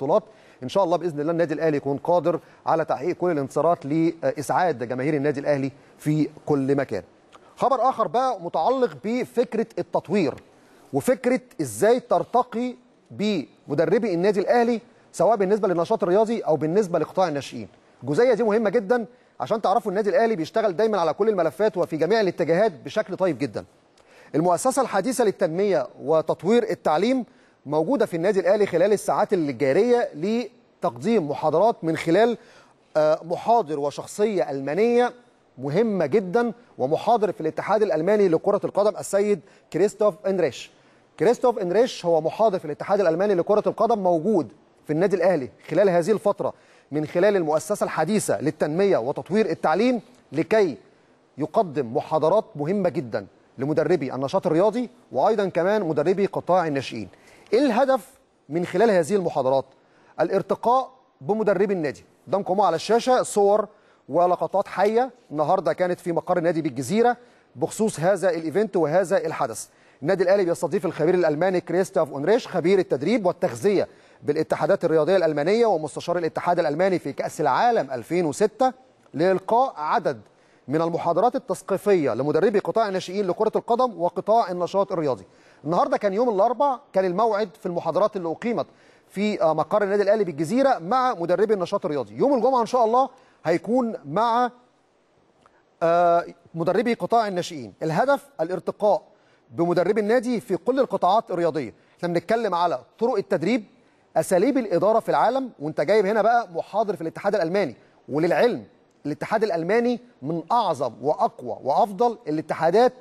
البطولات ان شاء الله باذن الله النادي الاهلي يكون قادر على تحقيق كل الانتصارات لاسعاد جماهير النادي الاهلي في كل مكان خبر اخر بقى متعلق بفكره التطوير وفكره ازاي ترتقي بمدربي النادي الاهلي سواء بالنسبه للنشاط الرياضي او بالنسبه لقطاع الناشئين الجزئيه دي مهمه جدا عشان تعرفوا النادي الاهلي بيشتغل دايما على كل الملفات وفي جميع الاتجاهات بشكل طيب جدا المؤسسه الحديثه للتنميه وتطوير التعليم موجوده في النادي الاهلي خلال الساعات الجاريه لتقديم محاضرات من خلال آه، محاضر وشخصيه المانيه مهمه جدا ومحاضر في الاتحاد الالماني لكره القدم السيد كريستوف انريش. كريستوف انريش هو محاضر في الاتحاد الالماني لكره القدم موجود في النادي الاهلي خلال هذه الفتره من خلال المؤسسه الحديثه للتنميه وتطوير التعليم لكي يقدم محاضرات مهمه جدا لمدربي النشاط الرياضي وايضا كمان مدربي قطاع الناشئين. إيه الهدف من خلال هذه المحاضرات؟ الارتقاء بمدرب النادي قدامكم على الشاشة صور ولقطات حية النهاردة كانت في مقر النادي بالجزيرة بخصوص هذا الإيفنت وهذا الحدث النادي الأهلي بيستضيف الخبير الألماني كريستوف أونريش خبير التدريب والتغذية بالاتحادات الرياضية الألمانية ومستشار الاتحاد الألماني في كأس العالم 2006 لإلقاء عدد من المحاضرات التثقيفية لمدربي قطاع الناشئين لكرة القدم وقطاع النشاط الرياضي النهارده كان يوم الاربعاء كان الموعد في المحاضرات اللي اقيمت في آه، مقر النادي الاهلي بالجزيره مع مدربي النشاط الرياضي يوم الجمعه ان شاء الله هيكون مع آه، مدربي قطاع الناشئين الهدف الارتقاء بمدربي النادي في كل القطاعات الرياضيه احنا بنتكلم على طرق التدريب اساليب الاداره في العالم وانت جايب هنا بقى محاضر في الاتحاد الالماني وللعلم الاتحاد الالماني من اعظم واقوى وافضل الاتحادات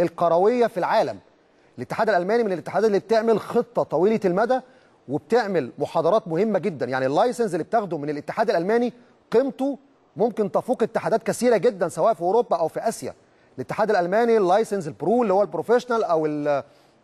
القرويه في العالم الاتحاد الالماني من الاتحادات اللي بتعمل خطه طويله المدى وبتعمل محاضرات مهمه جدا يعني اللايسنس اللي بتاخده من الاتحاد الالماني قيمته ممكن تفوق اتحادات كثيره جدا سواء في اوروبا او في اسيا الاتحاد الالماني اللايسنس البرو اللي هو البروفيشنال او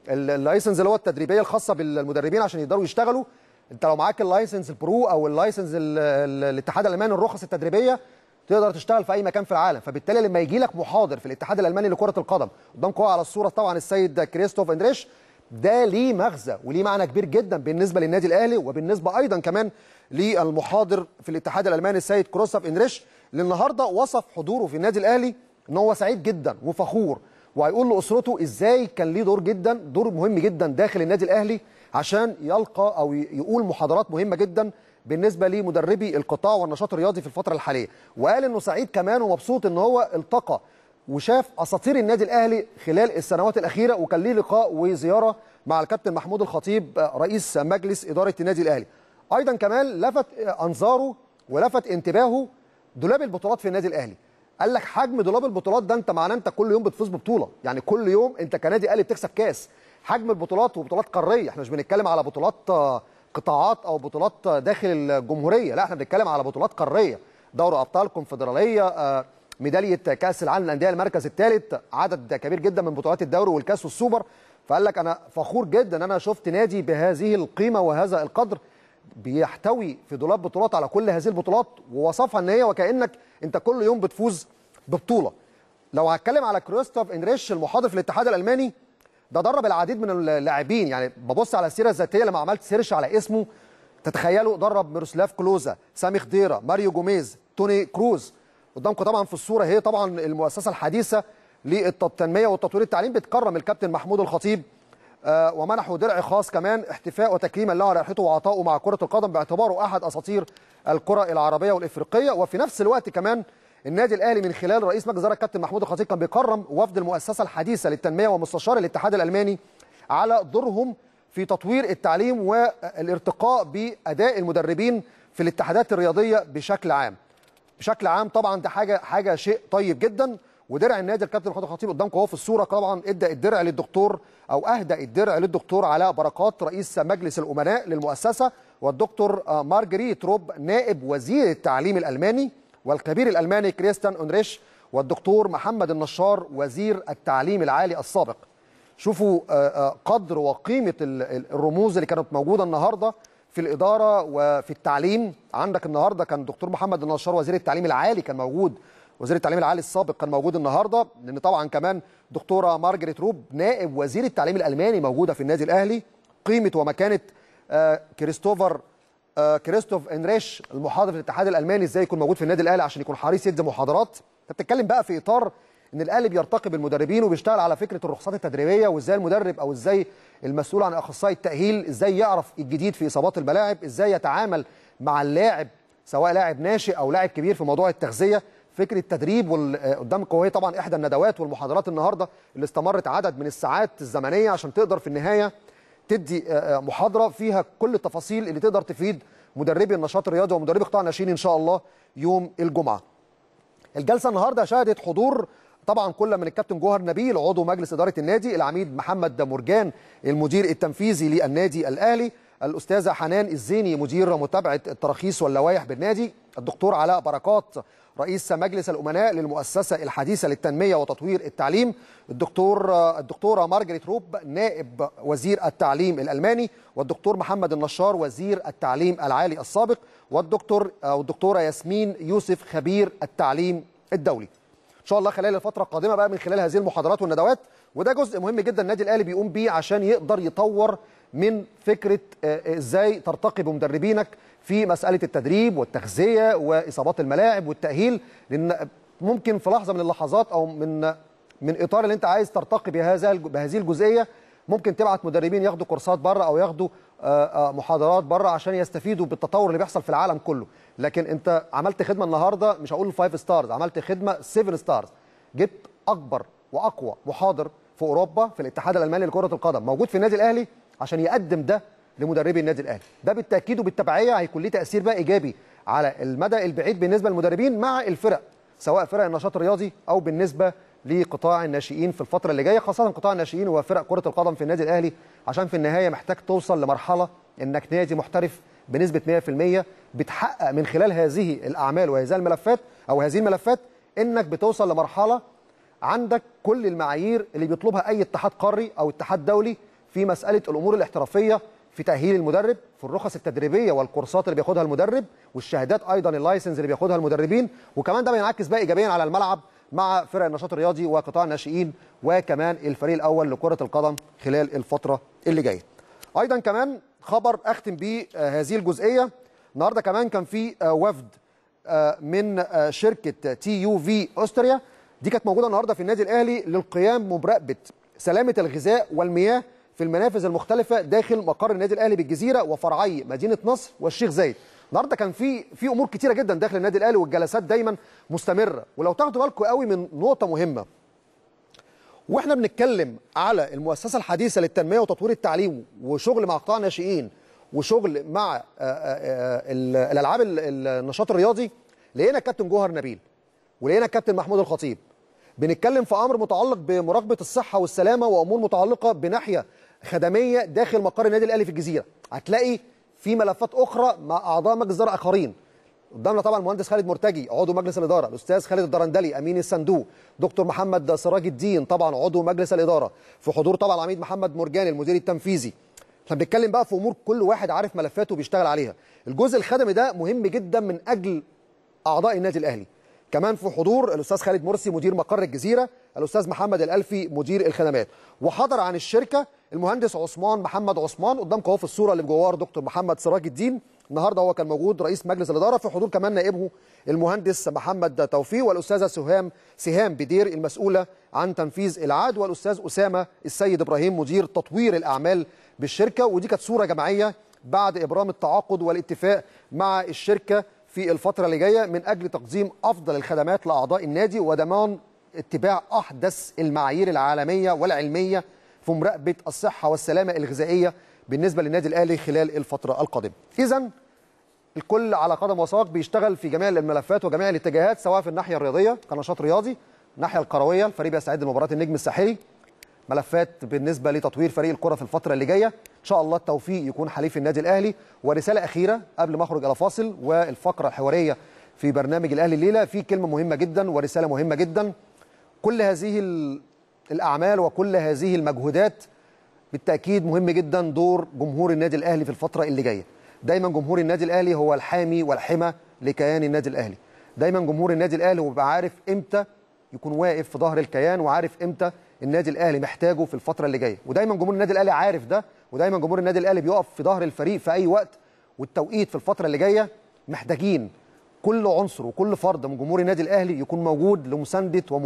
اللايسنس اللي هو التدريبيه الخاصه بالمدربين عشان يقدروا يشتغلوا انت لو معاك اللايسنس البرو او اللايسنس الاتحاد الالماني الرخص التدريبيه تقدر تشتغل في اي مكان في العالم فبالتالي لما يجي لك محاضر في الاتحاد الالماني لكره القدم قدامكم على الصوره طبعا السيد كريستوف اندريش ده ليه مغزى وليه معنى كبير جدا بالنسبه للنادي الاهلي وبالنسبه ايضا كمان للمحاضر في الاتحاد الالماني السيد كروسف اندريش للنهارده وصف حضوره في النادي الاهلي ان هو سعيد جدا وفخور وهيقول لاسرته ازاي كان ليه دور جدا دور مهم جدا داخل النادي الاهلي عشان يلقى او يقول محاضرات مهمه جدا بالنسبه لمدربي القطاع والنشاط الرياضي في الفتره الحاليه وقال انه سعيد كمان ومبسوط ان هو التقى وشاف اساطير النادي الاهلي خلال السنوات الاخيره وكان ليه لقاء وزياره مع الكابتن محمود الخطيب رئيس مجلس اداره النادي الاهلي ايضا كمان لفت انظاره ولفت انتباهه دولاب البطولات في النادي الاهلي قال لك حجم دولاب البطولات ده انت معناه انت كل يوم بتفوز ببطوله يعني كل يوم انت كنادي اهلي بتكسب كاس حجم البطولات وبطولات قاريه احنا مش بنتكلم على بطولات آه، قطاعات او بطولات داخل الجمهوريه لا احنا بنتكلم على بطولات قاريه دوري ابطال كونفدراليه آه، ميداليه كاس العالم للانديه المركز الثالث عدد كبير جدا من بطولات الدوري والكاس والسوبر فقال لك انا فخور جدا ان انا شفت نادي بهذه القيمه وهذا القدر بيحتوي في دولاب بطولات على كل هذه البطولات ووصفها ان هي وكانك انت كل يوم بتفوز ببطوله لو هتكلم على كريستوف انريش المحاضر في الاتحاد الالماني ده درب العديد من اللاعبين يعني ببص على السيره الذاتيه لما عملت سيرش على اسمه تتخيلوا درب ميروسلاف كلوزا سامي خضيره ماريو جوميز توني كروز قدامكم طبعا في الصوره هي طبعا المؤسسه الحديثه للتنميه والتطوير التعليم بتكرم الكابتن محمود الخطيب آه، ومنحه درع خاص كمان احتفاء وتكريما له على رحلته وعطائه مع كره القدم باعتباره احد اساطير الكره العربيه والافريقيه وفي نفس الوقت كمان النادي الاهلي من خلال رئيس مجلس اداره الكابتن محمود الخطيب كان بيكرم وفد المؤسسه الحديثه للتنميه ومستشار الاتحاد الالماني على دورهم في تطوير التعليم والارتقاء باداء المدربين في الاتحادات الرياضيه بشكل عام بشكل عام طبعا ده حاجه حاجه شيء طيب جدا ودرع النادي الكابتن محمود الخطيب قدامكم اهو في الصوره طبعا ادى الدرع للدكتور او اهدى الدرع للدكتور علاء بركات رئيس مجلس الامناء للمؤسسه والدكتور مارجريت روب نائب وزير التعليم الالماني والكبير الألماني كريستان أونريش والدكتور محمد النشار وزير التعليم العالي السابق شوفوا آه، آه، قدر وقيمة الرموز اللي كانت موجودة النهاردة في الإدارة وفي التعليم عندك النهاردة كان دكتور محمد النشار وزير التعليم العالي كان موجود وزير التعليم العالي السابق كان موجود النهاردة لأن طبعا كمان دكتورة مارجريت روب نائب وزير التعليم الألماني موجودة في النادي الأهلي قيمة ومكانة آه، كريستوفر آه، كريستوف انريش المحاضر في الاتحاد الالماني ازاي يكون موجود في النادي الاهلي عشان يكون حريص يدي محاضرات انت بتتكلم بقى في اطار ان الاهلي بيرتقي بالمدربين وبيشتغل على فكره الرخصات التدريبيه وازاي المدرب او ازاي المسؤول عن اخصائي التاهيل ازاي يعرف الجديد في اصابات الملاعب ازاي يتعامل مع اللاعب سواء لاعب ناشئ او لاعب كبير في موضوع التغذيه فكره التدريب آه، قدام القويه طبعا احدى الندوات والمحاضرات النهارده اللي استمرت عدد من الساعات الزمنيه عشان تقدر في النهايه تدي آه، آه، محاضره فيها كل التفاصيل اللي تقدر تفيد مدربي النشاط الرياضي ومدربي قطاع الناشئين ان شاء الله يوم الجمعه. الجلسه النهارده شهدت حضور طبعا كل من الكابتن جوهر نبيل عضو مجلس اداره النادي العميد محمد مرجان المدير التنفيذي للنادي الاهلي الاستاذه حنان الزيني مدير متابعه التراخيص واللوائح بالنادي الدكتور علاء بركات رئيس مجلس الامناء للمؤسسه الحديثه للتنميه وتطوير التعليم الدكتور الدكتوره مارجريت روب نائب وزير التعليم الالماني والدكتور محمد النشار وزير التعليم العالي السابق والدكتور والدكتوره ياسمين يوسف خبير التعليم الدولي ان شاء الله خلال الفتره القادمه بقى من خلال هذه المحاضرات والندوات وده جزء مهم جدا النادي الاهلي بيقوم بيه عشان يقدر يطور من فكره آه، آه، ازاي ترتقي بمدربينك في مساله التدريب والتغذيه واصابات الملاعب والتاهيل لان ممكن في لحظه من اللحظات او من من اطار اللي انت عايز ترتقي بهذا بهذه الجزئيه ممكن تبعت مدربين ياخدوا كورسات بره او ياخدوا آه، محاضرات بره عشان يستفيدوا بالتطور اللي بيحصل في العالم كله لكن انت عملت خدمه النهارده مش هقول 5 ستارز عملت خدمه 7 ستارز جبت اكبر واقوى محاضر في اوروبا في الاتحاد الالماني لكره القدم موجود في النادي الاهلي عشان يقدم ده لمدربي النادي الاهلي ده بالتاكيد وبالتبعيه هيكون ليه تاثير بقى ايجابي على المدى البعيد بالنسبه للمدربين مع الفرق سواء فرق النشاط الرياضي او بالنسبه لقطاع الناشئين في الفتره اللي جايه خاصه قطاع الناشئين وفرق كره القدم في النادي الاهلي عشان في النهايه محتاج توصل لمرحله انك نادي محترف بنسبه 100% بتحقق من خلال هذه الاعمال وهذه الملفات او هذه الملفات انك بتوصل لمرحله عندك كل المعايير اللي بيطلبها اي اتحاد قاري او اتحاد دولي في مساله الامور الاحترافيه في تاهيل المدرب في الرخص التدريبيه والكورسات اللي بياخدها المدرب والشهادات ايضا اللايسنز اللي بياخدها المدربين وكمان ده بينعكس بقى ايجابيا على الملعب مع فرق النشاط الرياضي وقطاع الناشئين وكمان الفريق الاول لكره القدم خلال الفتره اللي جايه. ايضا كمان خبر اختم بيه آه، هذه الجزئيه النهارده كمان كان في آه، وفد آه، من شركه تي يو في استريا دي كانت موجوده النهارده في النادي الاهلي للقيام بمراقبه سلامه الغذاء والمياه في المنافذ المختلفه داخل مقر النادي الاهلي بالجزيره وفرعي مدينه نصر والشيخ زايد النهارده كان في في امور كتيره جدا داخل النادي الاهلي والجلسات دايما مستمره ولو تاخدوا بالكم قوي من نقطه مهمه واحنا بنتكلم على المؤسسه الحديثه للتنميه وتطوير التعليم وشغل مع قطاع ناشئين وشغل مع آه، آه، آه، الالعاب النشاط الرياضي لقينا الكابتن جوهر نبيل ولقينا الكابتن محمود الخطيب بنتكلم في امر متعلق بمراقبه الصحه والسلامه وامور متعلقه بناحيه خدميه داخل مقر النادي الاهلي في الجزيره هتلاقي في ملفات اخرى مع اعضاء مجلس اداره اخرين قدامنا طبعا المهندس خالد مرتجي عضو مجلس الاداره الاستاذ خالد الدرندلي امين الصندوق دكتور محمد سراج الدين طبعا عضو مجلس الاداره في حضور طبعا العميد محمد مرجاني المدير التنفيذي احنا بنتكلم بقى في امور كل واحد عارف ملفاته وبيشتغل عليها الجزء الخدمي ده مهم جدا من اجل اعضاء النادي الاهلي كمان في حضور الاستاذ خالد مرسي مدير مقر الجزيره الاستاذ محمد الالفي مدير الخدمات وحضر عن الشركه المهندس عثمان محمد عثمان قدامكم اهو في الصوره اللي بجوار دكتور محمد سراج الدين النهارده هو كان موجود رئيس مجلس الاداره في حضور كمان نائبه المهندس محمد توفيق والاستاذه سهام سهام بدير المسؤوله عن تنفيذ العاد والاستاذ اسامه السيد ابراهيم مدير تطوير الاعمال بالشركه ودي كانت صوره جماعيه بعد ابرام التعاقد والاتفاق مع الشركه في الفترة اللي جاية من أجل تقديم أفضل الخدمات لأعضاء النادي وضمان اتباع أحدث المعايير العالمية والعلمية في مراقبة الصحة والسلامة الغذائية بالنسبة للنادي الأهلي خلال الفترة القادمة إذا الكل على قدم وساق بيشتغل في جميع الملفات وجميع الاتجاهات سواء في الناحية الرياضية كنشاط رياضي الناحية الكروية الفريق بيستعد لمباراة النجم الساحلي ملفات بالنسبه لتطوير فريق الكره في الفتره اللي جايه ان شاء الله التوفيق يكون حليف النادي الاهلي ورساله اخيره قبل ما اخرج الى فاصل والفقره الحواريه في برنامج الاهلي الليله في كلمه مهمه جدا ورساله مهمه جدا كل هذه الاعمال وكل هذه المجهودات بالتاكيد مهم جدا دور جمهور النادي الاهلي في الفتره اللي جايه دايما جمهور النادي الاهلي هو الحامي والحمى لكيان النادي الاهلي دايما جمهور النادي الاهلي هو بيبقى عارف امتى يكون واقف في ظهر الكيان وعارف امتى النادي الاهلي محتاجه في الفتره اللي جايه ودايما جمهور النادي الاهلي عارف ده ودايما جمهور النادي الاهلي بيقف في ظهر الفريق في اي وقت والتوقيت في الفتره اللي جايه محتاجين كل عنصر وكل فرد من جمهور النادي الاهلي يكون موجود لمسانده